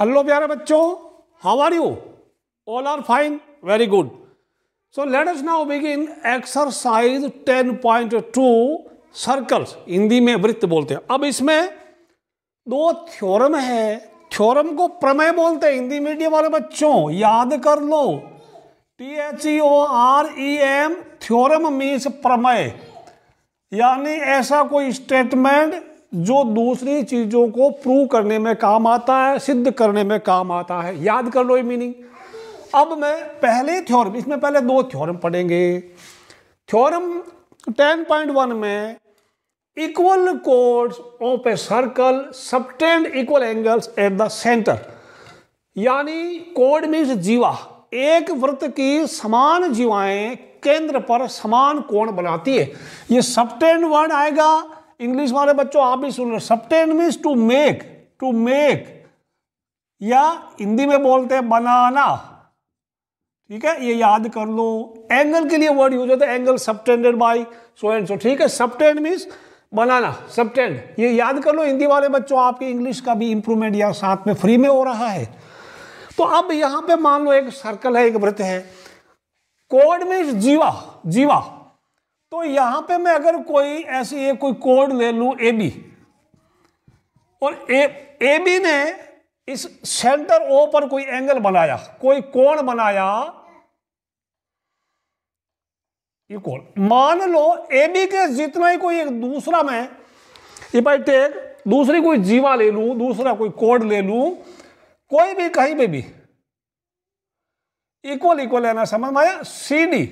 Hello प्यारे बच्चों how are you all are fine very good so let us now begin exercise 10.2 circles Hindi में वृत्त बोलते हैं अब इसमें दो थ्योरम है थ्योरम को प्रमेय बोलते हैं हिंदी मीडियम वाले बच्चों याद कर लो T H E O R E M theorem means प्रमेय यानी ऐसा कोई स्टेटमेंट जो दूसरी चीज़ों को प्रूव करने में काम आता है सिद्ध करने में काम आता है याद कर लो ये मीनिंग अब मैं पहले थ्योरम इसमें पहले दो थ्योरम पढ़ेंगे थ्योरम 10.1 में equal chords of a circle subtend equal angles at the centre यानी कोड मीन्स जीवा एक वृत्त की समान जीवाएं केंद्र पर समान कोण बनाती है ये सबटेंड वर्ड आएगा इंग्लिश वाले बच्चों आप भी सुन रहे हो subtend means to make to make या हिंदी में बोलते हैं बनाना ठीक है ये याद कर लो एंगल के लिए वर्ड यूज होता है angle subtended by so and so ठीक है सबटेंड मीन्स बनाना सबटेंड ये याद कर लो हिंदी वाले बच्चों आपकी इंग्लिश का भी इंप्रूवमेंट या साथ में फ्री में हो रहा है तो अब यहां पे मान लो एक सर्कल है एक वृत्त है कोड मीन्स जीवा जीवा तो यहां पे मैं अगर कोई ऐसी एक कोई कोड ले लू ए बी और ए बी ने इस सेंटर ओ पर कोई एंगल बनाया कोई कोण बनाया ये कोण मान लो ए बी के जितना ही कोई एक दूसरा मैं ये भाई टेक दूसरी कोई जीवा ले लू दूसरा कोई कोड ले लू कोई भी कहीं पे भी इक्वल इक्वल लेना समझ में आया C D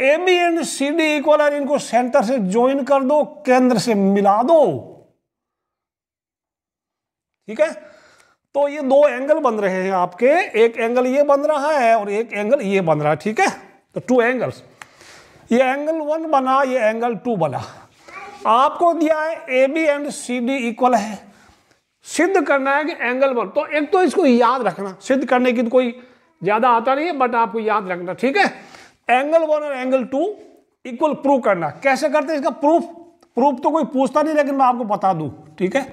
A B and C D equal है इनको सेंटर से ज्वाइन कर दो केंद्र से मिला दो ठीक है तो ये दो एंगल बन रहे हैं आपके एक एंगल ये बन रहा है और एक एंगल ये बन रहा है ठीक है तो टू एंगल्स ये एंगल वन बना ये एंगल टू बना आपको दिया है A B and C D equal है सिद्ध करना है कि एंगल वन तो एक तो इसको याद रखना सिद्ध करने की तो कोई ज़्यादा आता नहीं है बट आपको याद रखना ठीक है एंगल वन और एंगल टू इक्वल प्रूव करना कैसे करते हैं इसका प्रूफ प्रूफ तो कोई पूछता नहीं लेकिन मैं आपको बता दूं ठीक है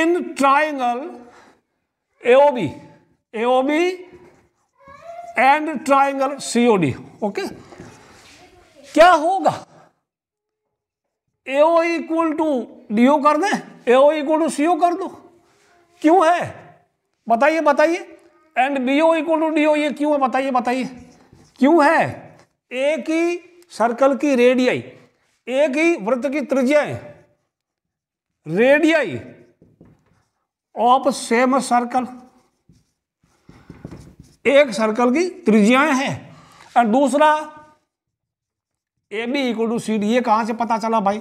in triangle AOB AOB and triangle COD okay क्या होगा एओ इक्वल टू डीओ कर दे एओ इक्वल टू सीओ कर दो क्यों है बताइए बताइए and BO equal to DO ये क्यों है बताइए बताइए क्यों है एक ही सर्कल की रेडियाई एक ही वृत्त की त्रिज्याएं रेडियाई ऑफ सेम सर्कल एक सर्कल की त्रिज्याएं हैं और दूसरा A B equal to C D ये कहां से पता चला भाई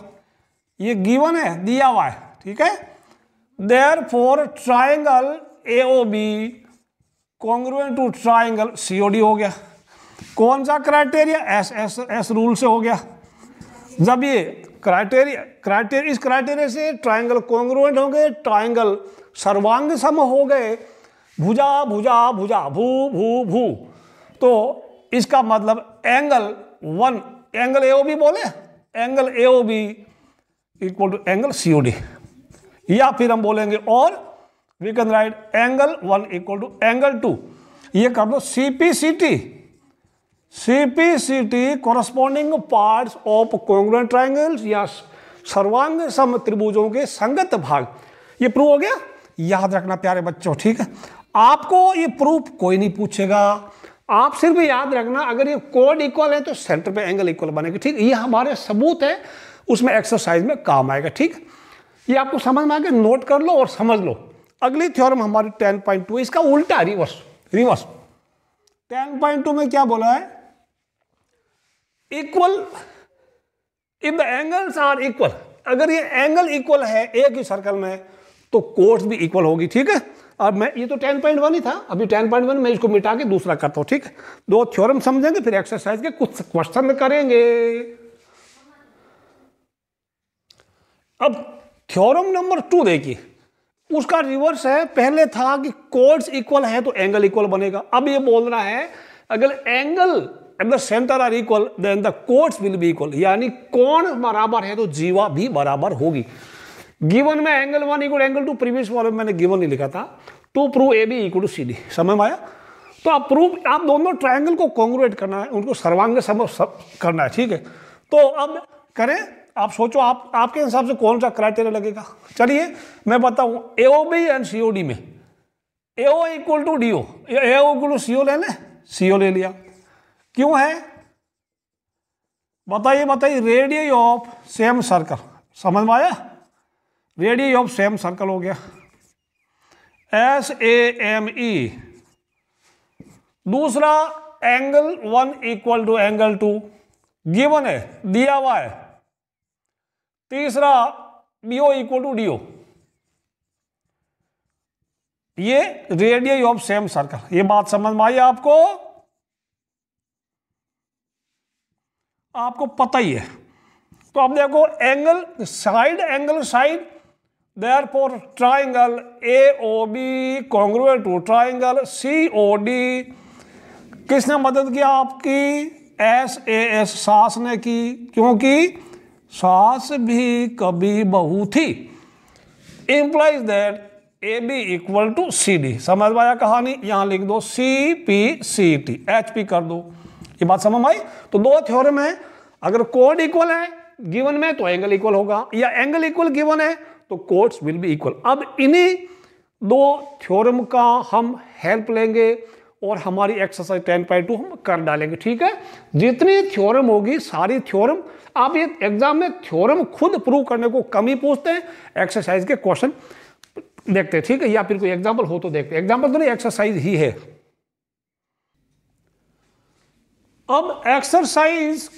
ये गिवन है दिया हुआ है ठीक है therefore triangle A O B congruent to triangle C O D हो गया कौन सा criteria S S S rule से हो गया जब ये क्राइटेरिया क्राइटेरिया इस क्राइटेरिया से ट्राइंगल कॉन्ग्रुएंट हो गए ट्राइंगल सर्वांग सम हो गए भुजा भुजा भुजा भू भू भू तो इसका मतलब angle one angle A B बोले angle A B equal to angle C O D या फिर हम बोलेंगे और we can write angle one equal to angle two ये कर दो C P C T CPCT corresponding part of congruent triangles या सर्वांग सम त्रिभुजों के संगत भाग ये प्रूव हो गया याद रखना प्यारे बच्चों ठीक है आपको ये प्रूफ कोई नहीं पूछेगा आप सिर्फ याद रखना अगर ये कोड इक्वल है तो सेंटर पे एंगल इक्वल बनेगा ठीक ये हमारे सबूत है उसमें एक्सरसाइज में काम आएगा ठीक ये आपको समझ में आएगा नोट कर लो और समझ लो अगली थ्योरम हमारी 10.2 इसका उल्टा रिवर्स रिवर्स 10.2 में क्या बोला है equal if the angles are equal अगर ये एंगल इक्वल है एक ही सर्कल में तो कोर्स भी इक्वल होगी ठीक है अब मैं ये तो टेन पॉइंट वन ही था अभी टेन पॉइंट वन मैं इसको मिटा के दूसरा करता हूं ठीक है दो थ्योरम समझेंगे फिर एक्सरसाइज के कुछ क्वेश्चन करेंगे अब थ्योरम नंबर टू देखिए उसका रिवर्स है पहले था कि कोर्स इक्वल है तो एंगल इक्वल बनेगा अब ये बोल रहा है अगर angle and the centre are equal then the chords will be equal यानी कौन बराबर है तो जीवा भी बराबर होगी गिवन में angle one equal angle two previous वाले मैंने गिवन ही लिखा था to prove A B equal to C D समझ में आया तो आप प्रूव आप दोनों ट्राइंगल को कॉन्ग्रुएट करना है उनको सर्वांग समझ सब करना है ठीक है तो अब करें आप सोचो आप आपके हिसाब से कौन सा क्राइटेरिया लगेगा चलिए मैं बताऊं A O B and C O D में A O equal to D O A equal to C O ले लें सी ओ ले लिया क्यों है बताइए बताइए रेडियस ऑफ सेम सर्कल समझ में आया रेडियस ऑफ सेम सर्कल हो गया एस ए एम ई दूसरा angle one equal to angle two given है दिया हुआ है तीसरा डीओ इक्वल टू डीओ ये रेडियस ऑफ सेम सर्कल ये बात समझ में आई आपको आपको पता ही है तो अब देखो angle side angle side therefore triangle A O B congruent to triangle C O D किसने मदद किया आपकी एस ए एस सास ने की क्योंकि सास भी कभी बहू थी implies that A B equal to C D समझ पाया कहानी यहां लिख दो C P C T H P कर दो ये बात समझ आई तो दो थ्योरम है अगर कोड इक्वल है गिवन में तो एंगल इक्वल होगा या एंगल इक्वल गिवन है तो कोड्स विल बी इक्वल अब इन्हीं दो थ्योरम का हम हेल्प लेंगे और हमारी एक्सरसाइज टेन पॉइंट टू हम कर डालेंगे ठीक है जितनी थ्योरम होगी सारी थ्योरम आप ये एग्जाम में थ्योरम खुद प्रूव करने को कम ही पूछते हैं एक्सरसाइज के क्वेश्चन देखते हैं ठीक है या फिर कोई एग्जाम्पल हो तो देखते हैं एग्जाम्पल तो नहीं एक्सरसाइज ही है अब एक्सरसाइज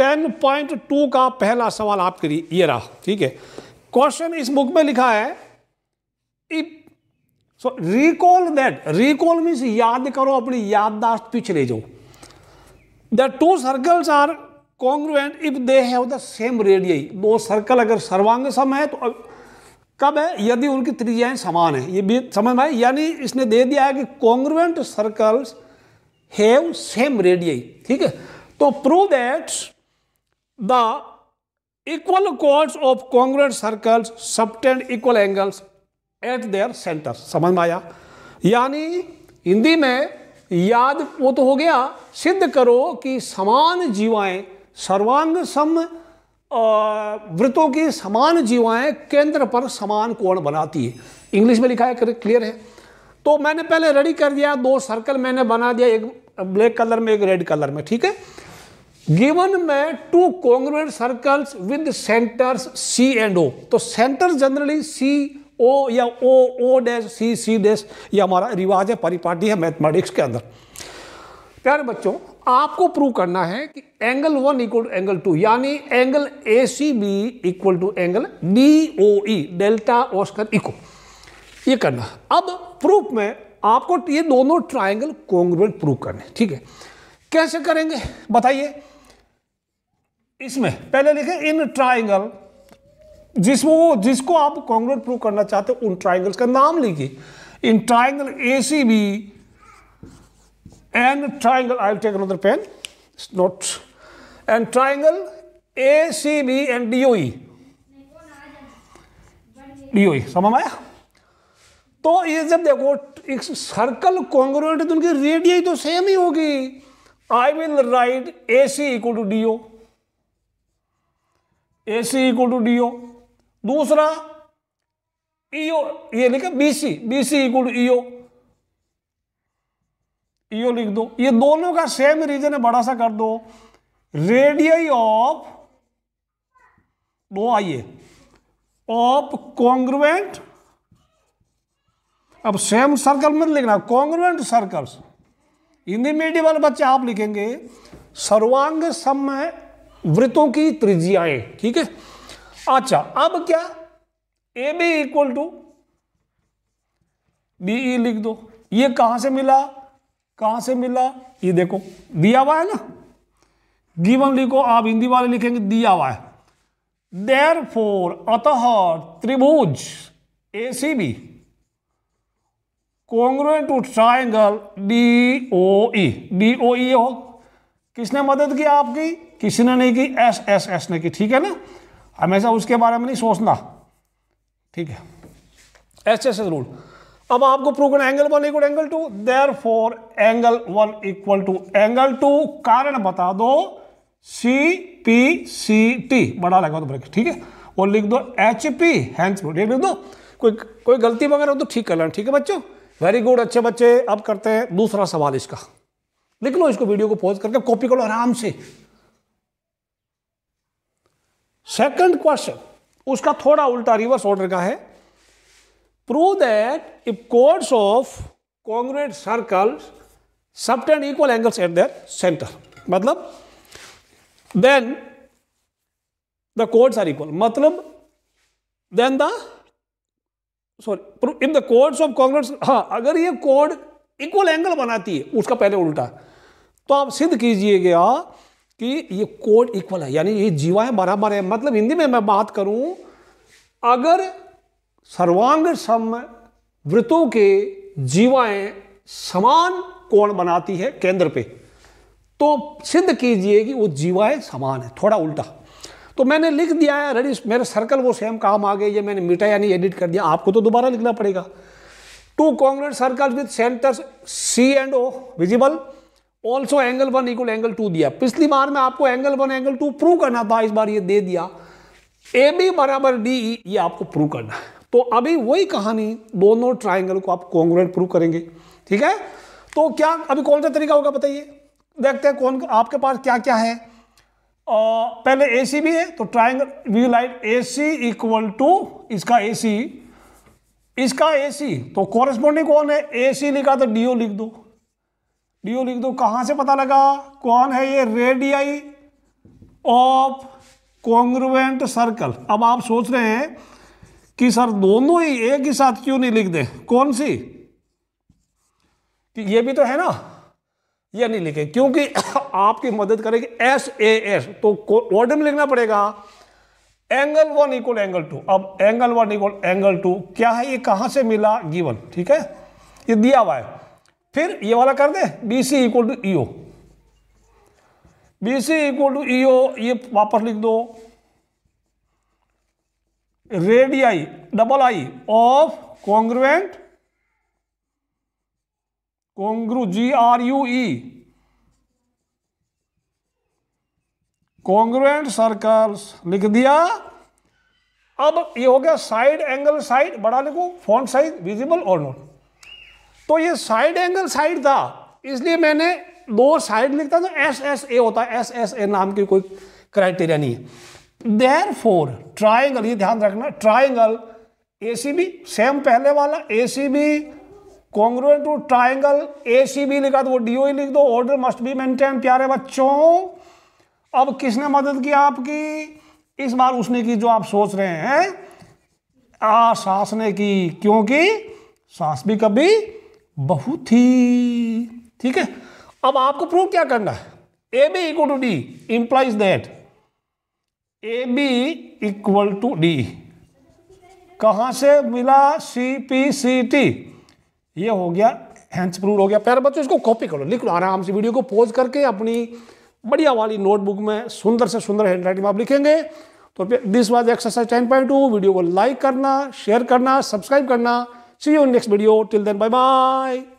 10.2 का पहला सवाल आपके लिए ये रहा ठीक है क्वेश्चन इस बुक में लिखा है रिकॉल दैट रिकॉल मीन्स याद करो अपनी याददाश्त पीछे ले जाओ the two circles are congruent if they have the same radii दो सर्कल अगर सर्वांग सम है तो कब है यदि उनकी त्रिज्याएं समान है ये भी समझ में आए यानी इसने दे दिया है कि congruent circles have same radii ठीक है तो prove that the equal chords of congruent circles subtend equal angles at their centre समझ में आया यानी हिंदी में याद वो तो हो गया सिद्ध करो कि समान जीवाएं सर्वांग सम वृत्तों की समान जीवाएं केंद्र पर समान कोण बनाती है इंग्लिश में लिखा है क्लियर है तो मैंने पहले रेडी कर दिया दो सर्कल मैंने बना दिया एक ब्लैक कलर में एक रेड कलर में ठीक है गिवन में two congruent circles with centres C and O तो सेंटर जनरली सी ओ या ओ O dash C C dash ये हमारा रिवाज है परिपाटी है मैथमेटिक्स के अंदर प्यारे बच्चों आपको प्रूव करना है कि angle one equal to angle two यानी angle A C B equal to angle D O E delta Oscar equal ये करना अब प्रूफ में आपको ये दोनों ट्राइंगल कॉन्ग्रेट प्रूव करने ठीक है कैसे करेंगे बताइए इसमें पहले लिखे इन ट्राइंगल जिसमें वो जिसको आप कॉन्ग्रेट प्रूव करना चाहते हो उन ट्राइंगल्स का नाम लिखिए in triangle A C B and triangle I take another pen note and triangle A C B and D O D O समझ आया तो ये जब देखो एक सर्कल कॉन्ग्रोवेंट तो उनकी रेडियाई तो सेम ही होगी I will write A C equal to D O A C equal to D O दूसरा ईओ e ये लिखा B C equal to EO EO लिख दो ये दोनों का सेम रीजन है बड़ा सा कर दो रेडियाई ऑफ दो आइए ऑफ कॉन्ग्रुएंट अब सेम सर्कल मत लिखना कॉन्ग्रुएंट सर्कल्स हिंदी मीडियम वाले बच्चे आप लिखेंगे सर्वांग समय वृत्तों की त्रिज्याएं ठीक है अच्छा अब क्या A B equal to B E लिख दो ये कहां से मिला कहां से मिला ये देखो दिया हुआ है ना गिवन लिखो आप हिंदी वाले लिखेंगे दिया हुआ है देर फोर अतः त्रिभुज A C B congruent to triangle D O E e। D O E e हो किसने मदद की आपकी किसी ने नहीं की एस एस एस ने की ठीक है ना हमेशा उसके बारे में नहीं सोचना ठीक है एस एस एस रूल अब आपको प्रूव करना angle one equal angle two therefore angle one equal to angle two कारण बता दो सी पी सी टी बड़ा लगा दो तो ब्रेक ठीक है और लिख दो एच पी हैंस लिख दो कोई कोई गलती वगैरह हो तो ठीक कर लेना ठीक है बच्चों वेरी गुड अच्छे बच्चे अब करते हैं दूसरा सवाल इसका लिख लो इसको वीडियो को पॉज करके कॉपी करो आराम से सेकंड क्वेश्चन उसका थोड़ा उल्टा रिवर्स ऑर्डर का है prove that if chords of congruent circle subtend equal angles at their centre मतलब then the chords are equal मतलब then the sorry in the chords of कांग्रेस हाँ अगर ये कोड इक्वल एंगल बनाती है उसका पहले उल्टा तो आप सिद्ध कीजिएगा कि ये कोड इक्वल है यानी ये जीवा है बराबर है मतलब हिंदी में मैं बात करूं अगर सर्वांग सम वृतों के जीवाएं समान कोण बनाती है केंद्र पे तो सिद्ध कीजिए कि वो जीवाएं समान है थोड़ा उल्टा तो मैंने लिख दिया है रेडी मेरे सर्कल वो सेम काम आ गए ये मैंने मीटा यानी एडिट कर दिया आपको तो दोबारा लिखना पड़ेगा two congruent circle with centre C and O visible also angle one equal angle two दिया पिछली बार में आपको angle one angle two prove करना था इस बार ये दे दिया ए बी बराबर डी ई e, ये आपको प्रूव करना है तो अभी वही कहानी दोनों ट्राइंगल को आप कॉन्ग्रेट प्रूव करेंगे ठीक है तो क्या अभी कौन सा तरीका होगा बताइए देखते हैं कौन आपके पास क्या क्या है पहले ए सी भी है तो triangle we write A C equal to इसका ए सी इसका ए सी तो कॉरेस्पॉन्डिंग कौन है ए सी लिखा तो डी ओ लिख दो डी ओ लिख दो कहाँ से पता लगा कौन है ये रेडियाई ऑफ कॉन्ग्रुवेंट सर्कल अब आप सोच रहे हैं कि सर दोनों ही एक ही साथ क्यों नहीं लिख दें कौन सी कि ये भी तो है ना ये नहीं लिखे क्योंकि आपकी मदद करेगी एस ए एस तो ऑर्डर में लिखना पड़ेगा angle one equal angle two अब angle one equal angle two क्या है ये कहां से मिला गिवन ठीक है ये दिया हुआ है फिर ये वाला कर दे B C equal to EO B C equal to EO ये वापस लिख दो radii double I of congruent congru G R U E congruent circles लिख दिया अब ये हो गया साइड एंगल साइड बड़ा लिखो फॉन्ट साइज विजिबल और नॉट तो ये साइड एंगल साइड था इसलिए मैंने दो साइड लिखता तो एस एस ए होता है एस एस ए नाम की कोई क्राइटेरिया नहीं है देर फोर ट्राइंगल ये ध्यान रखना triangle A C B same पहले वाला A C B congruent to triangle A C B लिखा तो वो डी ओ e लिख दो ऑर्डर मस्ट बी मेंटेन प्यारे बच्चों अब किसने मदद की आपकी इस बार उसने की जो आप सोच रहे हैं आ सास ने की क्योंकि सास भी कभी बहुत थी ठीक है अब आपको प्रूव क्या करना है A B equal to D implies that A B equal to D कहा से मिला सी पी सी टी ये हो गया हैंड्स प्रूव हो गया प्यारे बच्चों इसको कॉपी करो लिख लो आराम से वीडियो को पोज करके अपनी बढ़िया वाली नोटबुक में सुंदर से सुंदर हैंड राइटिंग आप लिखेंगे तो this was exercise ten point two video को लाइक करना शेयर करना सब्सक्राइब करना see you next video till then bye bye